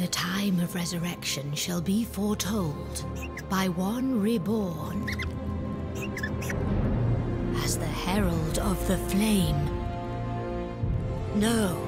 the time of resurrection shall be foretold by one reborn as the herald of the flame. No.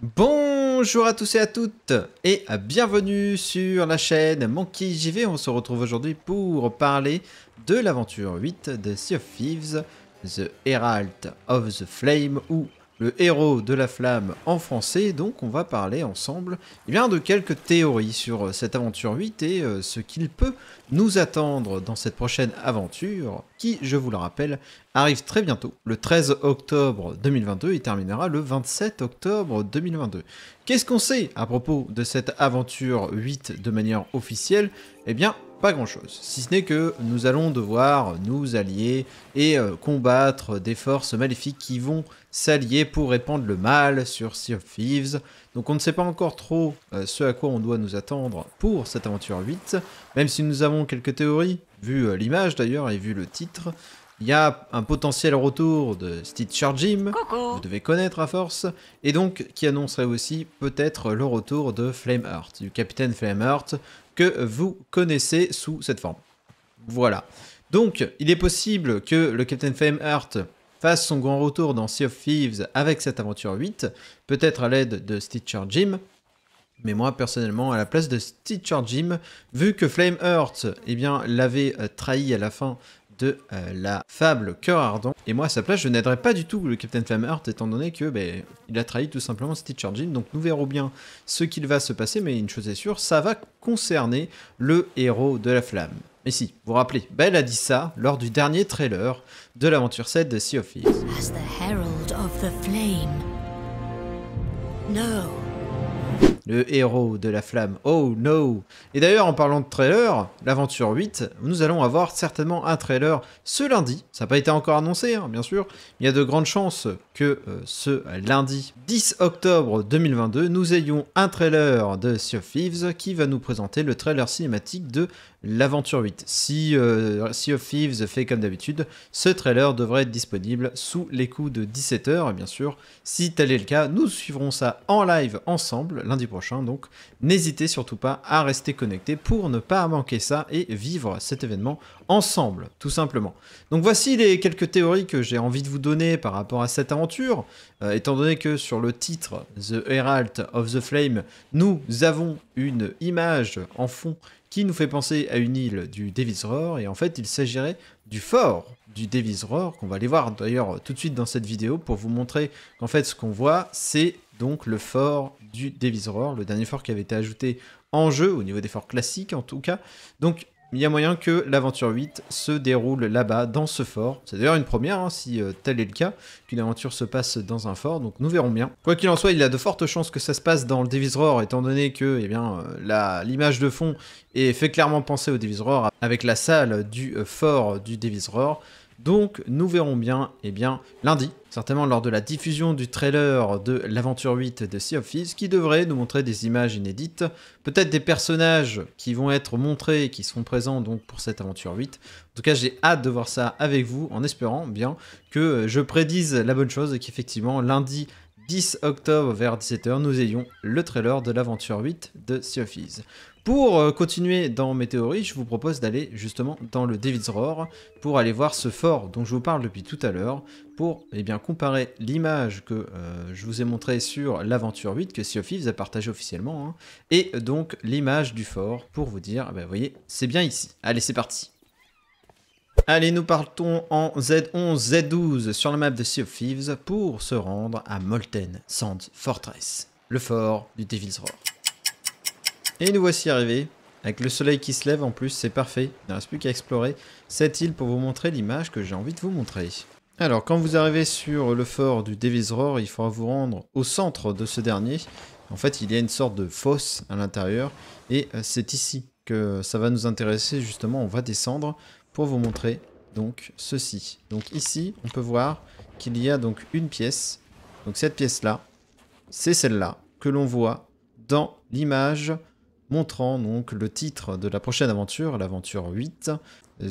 Bon Bonjour à tous et à toutes et bienvenue sur la chaîne Monkey JV. On se retrouve aujourd'hui pour parler de l'aventure 8 de Sea of Thieves, The Herald of the Flame ou le héros de la flamme en français. Donc on va parler ensemble eh de quelques théories sur cette aventure 8 et euh, ce qu'il peut nous attendre dans cette prochaine aventure qui, je vous le rappelle, arrive très bientôt, le 13 octobre 2022 et terminera le 27 octobre 2022. Qu'est-ce qu'on sait à propos de cette aventure 8 de manière officielle Eh bien, pas grand-chose, si ce n'est que nous allons devoir nous allier et euh, combattre des forces maléfiques qui vont s'allier pour répandre le mal sur Sea of Thieves. Donc on ne sait pas encore trop euh, ce à quoi on doit nous attendre pour cette aventure 8, même si nous avons quelques théories, vu euh, l'image d'ailleurs et vu le titre, il y a un potentiel retour de Stitcher Jim, vous devez connaître à force, et donc qui annoncerait aussi peut-être le retour de Flameheart, du capitaine Flameheart, que vous connaissez sous cette forme. Voilà. Donc, il est possible que le capitaine Flameheart fasse son grand retour dans Sea of Thieves avec cette aventure 8, peut-être à l'aide de Stitcher Jim, mais moi, personnellement, à la place de Stitcher Jim, vu que Flameheart eh bien, l'avait euh, trahi à la fin de euh, la fable Cœur Ardent. Et moi, à sa place, je n'aiderai pas du tout le Captain Flameheart, étant donné que ben, il a trahi tout simplement stitcher jim Donc nous verrons bien ce qu'il va se passer, mais une chose est sûre, ça va concerner le héros de la flamme. Mais si, vous vous rappelez, Belle a dit ça lors du dernier trailer de l'aventure 7 de Sea of Thieves le héros de la flamme. Oh no Et d'ailleurs, en parlant de trailer, l'aventure 8, nous allons avoir certainement un trailer ce lundi. Ça n'a pas été encore annoncé, hein, bien sûr. Il y a de grandes chances que euh, ce lundi 10 octobre 2022, nous ayons un trailer de Sea of Thieves qui va nous présenter le trailer cinématique de l'aventure 8. Si si euh, Sea of fait comme d'habitude, ce trailer devrait être disponible sous les coups de 17h. Et bien sûr, si tel est le cas, nous suivrons ça en live ensemble lundi prochain. Donc n'hésitez surtout pas à rester connecté pour ne pas manquer ça et vivre cet événement ensemble, tout simplement. Donc voici les quelques théories que j'ai envie de vous donner par rapport à cette aventure. Euh, étant donné que sur le titre The Herald of the Flame, nous avons une image en fond qui nous fait penser à une île du Devis Roar, et en fait il s'agirait du fort du Devis Roar, qu'on va aller voir d'ailleurs tout de suite dans cette vidéo pour vous montrer qu'en fait ce qu'on voit c'est donc le fort du Devis Roar, le dernier fort qui avait été ajouté en jeu, au niveau des forts classiques en tout cas. Donc il y a moyen que l'aventure 8 se déroule là-bas, dans ce fort. C'est d'ailleurs une première, hein, si euh, tel est le cas, qu'une aventure se passe dans un fort, donc nous verrons bien. Quoi qu'il en soit, il y a de fortes chances que ça se passe dans le Devil's Roar, étant donné que eh bien, euh, l'image de fond est fait clairement penser au Devil's Roar, avec la salle du euh, fort du Devil's Roar. Donc nous verrons bien, eh bien, lundi, certainement lors de la diffusion du trailer de l'aventure 8 de Sea of Thieves, qui devrait nous montrer des images inédites, peut-être des personnages qui vont être montrés et qui seront présents donc pour cette aventure 8. En tout cas, j'ai hâte de voir ça avec vous, en espérant bien que je prédise la bonne chose et qu'effectivement lundi 10 octobre vers 17h, nous ayons le trailer de l'aventure 8 de Sea of Pour euh, continuer dans mes théories, je vous propose d'aller justement dans le David's Roar pour aller voir ce fort dont je vous parle depuis tout à l'heure pour eh bien, comparer l'image que euh, je vous ai montrée sur l'aventure 8 que Sea of a partagé officiellement hein, et donc l'image du fort pour vous dire, eh ben, vous voyez, c'est bien ici. Allez, c'est parti Allez, nous partons en Z11, Z12 sur la map de Sea of Thieves pour se rendre à Molten Sand Fortress, le fort du Devil's Roar. Et nous voici arrivés, avec le soleil qui se lève en plus, c'est parfait. Il ne reste plus qu'à explorer cette île pour vous montrer l'image que j'ai envie de vous montrer. Alors, quand vous arrivez sur le fort du Devil's Roar, il faudra vous rendre au centre de ce dernier. En fait, il y a une sorte de fosse à l'intérieur, et euh, c'est ici que ça va nous intéresser, justement, on va descendre vous montrer donc ceci. Donc ici, on peut voir qu'il y a donc une pièce. Donc cette pièce-là, c'est celle-là que l'on voit dans l'image montrant donc le titre de la prochaine aventure, l'aventure 8,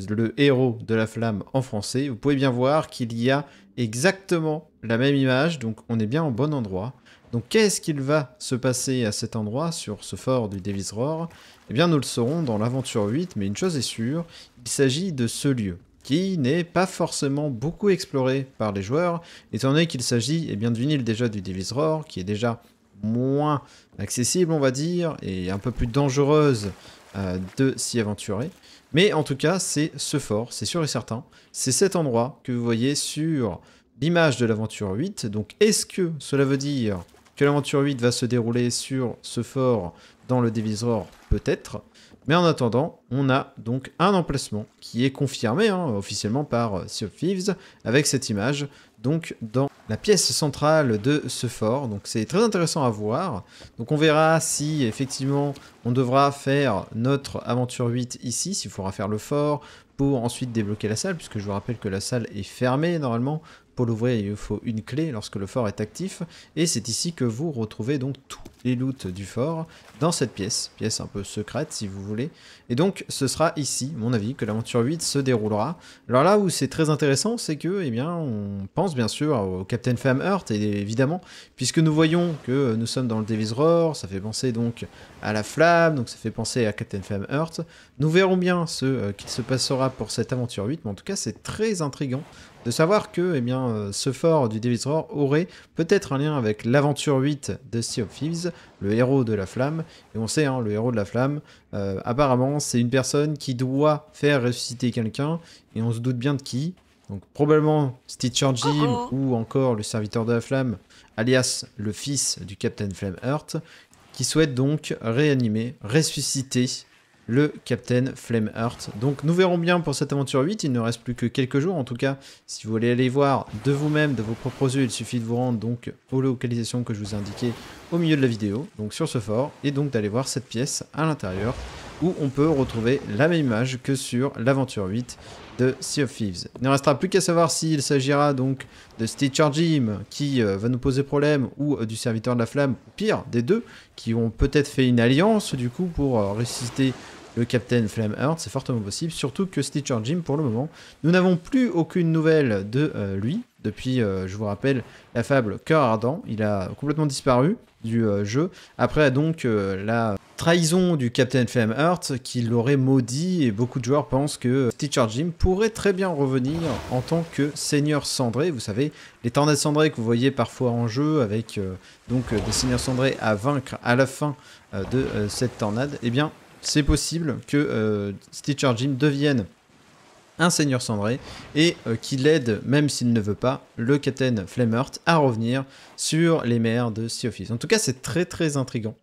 le héros de la flamme en français. Vous pouvez bien voir qu'il y a exactement la même image, donc on est bien au bon endroit. Donc qu'est-ce qu'il va se passer à cet endroit, sur ce fort du Davis Roar Eh bien nous le saurons dans l'aventure 8, mais une chose est sûre, il s'agit de ce lieu, qui n'est pas forcément beaucoup exploré par les joueurs, étant donné qu'il s'agit eh bien, d'une île déjà du Davis Roar, qui est déjà moins accessible on va dire, et un peu plus dangereuse euh, de s'y aventurer. Mais en tout cas, c'est ce fort, c'est sûr et certain, c'est cet endroit que vous voyez sur l'image de l'aventure 8. Donc est-ce que cela veut dire l'aventure 8 va se dérouler sur ce fort dans le divisor peut-être. Mais en attendant, on a donc un emplacement qui est confirmé hein, officiellement par Sea Thieves avec cette image, donc dans la pièce centrale de ce fort. Donc c'est très intéressant à voir. Donc on verra si effectivement on devra faire notre aventure 8 ici, s'il faudra faire le fort pour ensuite débloquer la salle, puisque je vous rappelle que la salle est fermée normalement pour l'ouvrir, il faut une clé lorsque le fort est actif, et c'est ici que vous retrouvez donc tous les loots du fort dans cette pièce, pièce un peu secrète si vous voulez. Et donc ce sera ici, mon avis, que l'aventure 8 se déroulera. Alors là où c'est très intéressant, c'est que, eh bien, on pense bien sûr au Captain Fam Heart, et évidemment, puisque nous voyons que nous sommes dans le Davis Roar, ça fait penser donc à la flamme, donc ça fait penser à Captain Fam Heart. Nous verrons bien ce euh, qu'il se passera pour cette aventure 8, mais en tout cas c'est très intrigant de savoir que eh bien, euh, ce fort du Devil's aurait peut-être un lien avec l'aventure 8 de Steve of Thieves, le héros de la flamme. Et on sait, hein, le héros de la flamme, euh, apparemment, c'est une personne qui doit faire ressusciter quelqu'un, et on se doute bien de qui. Donc probablement Stitcher Jim oh, oh. ou encore le serviteur de la flamme, alias le fils du Captain Flameheart, qui souhaite donc réanimer, ressusciter le Captain Flameheart. Donc nous verrons bien pour cette aventure 8, il ne reste plus que quelques jours en tout cas. Si vous voulez aller voir de vous-même, de vos propres yeux, il suffit de vous rendre donc aux localisations que je vous ai indiquées au milieu de la vidéo, donc sur ce fort, et donc d'aller voir cette pièce à l'intérieur où on peut retrouver la même image que sur l'aventure 8 de Sea of Thieves. Il ne restera plus qu'à savoir s'il s'agira donc de Stitcher Jim qui euh, va nous poser problème ou euh, du serviteur de la flamme, pire des deux, qui ont peut-être fait une alliance du coup pour résister. Euh, ressusciter le Captain Flameheart, c'est fortement possible, surtout que Stitcher Jim, pour le moment, nous n'avons plus aucune nouvelle de euh, lui, depuis, euh, je vous rappelle, la fable Cœur Ardent, il a complètement disparu du euh, jeu, après donc la trahison du Captain Flameheart, qui l'aurait maudit, et beaucoup de joueurs pensent que Stitcher Jim pourrait très bien revenir en tant que Seigneur Cendré, vous savez, les tornades cendrées que vous voyez parfois en jeu, avec donc des Seigneurs Cendré à vaincre à la fin de cette tornade, eh bien, c'est possible que euh, Stitcher Jim devienne un seigneur cendré et euh, qu'il aide, même s'il ne veut pas, le capitaine Flemert à revenir sur les mers de Sea Office. En tout cas, c'est très très intriguant,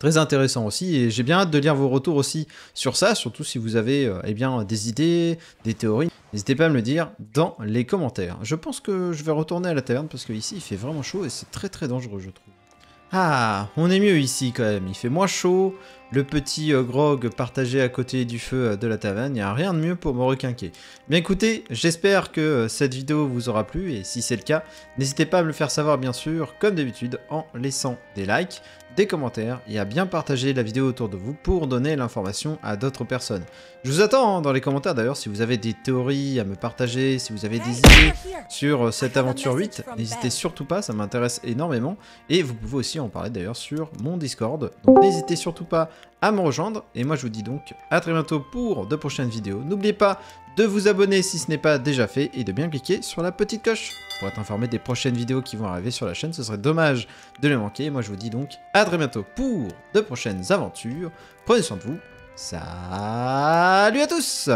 Très intéressant aussi, et j'ai bien hâte de lire vos retours aussi sur ça, surtout si vous avez euh, eh bien, des idées, des théories. N'hésitez pas à me le dire dans les commentaires. Je pense que je vais retourner à la taverne parce que ici il fait vraiment chaud et c'est très très dangereux, je trouve. Ah, on est mieux ici quand même, il fait moins chaud, le petit euh, grog partagé à côté du feu euh, de la taverne, il n'y a rien de mieux pour me requinquer. Mais écoutez, j'espère que euh, cette vidéo vous aura plu, et si c'est le cas, n'hésitez pas à me le faire savoir bien sûr, comme d'habitude, en laissant des likes, commentaires et à bien partager la vidéo autour de vous pour donner l'information à d'autres personnes. Je vous attends hein, dans les commentaires d'ailleurs si vous avez des théories à me partager, si vous avez des idées sur euh, cette aventure 8, n'hésitez ben. surtout pas, ça m'intéresse énormément et vous pouvez aussi en parler d'ailleurs sur mon Discord. n'hésitez surtout pas à me rejoindre et moi je vous dis donc à très bientôt pour de prochaines vidéos. N'oubliez pas de vous abonner si ce n'est pas déjà fait et de bien cliquer sur la petite coche pour être informé des prochaines vidéos qui vont arriver sur la chaîne. Ce serait dommage de les manquer. Moi, je vous dis donc à très bientôt pour de prochaines aventures. Prenez soin de vous. Salut à tous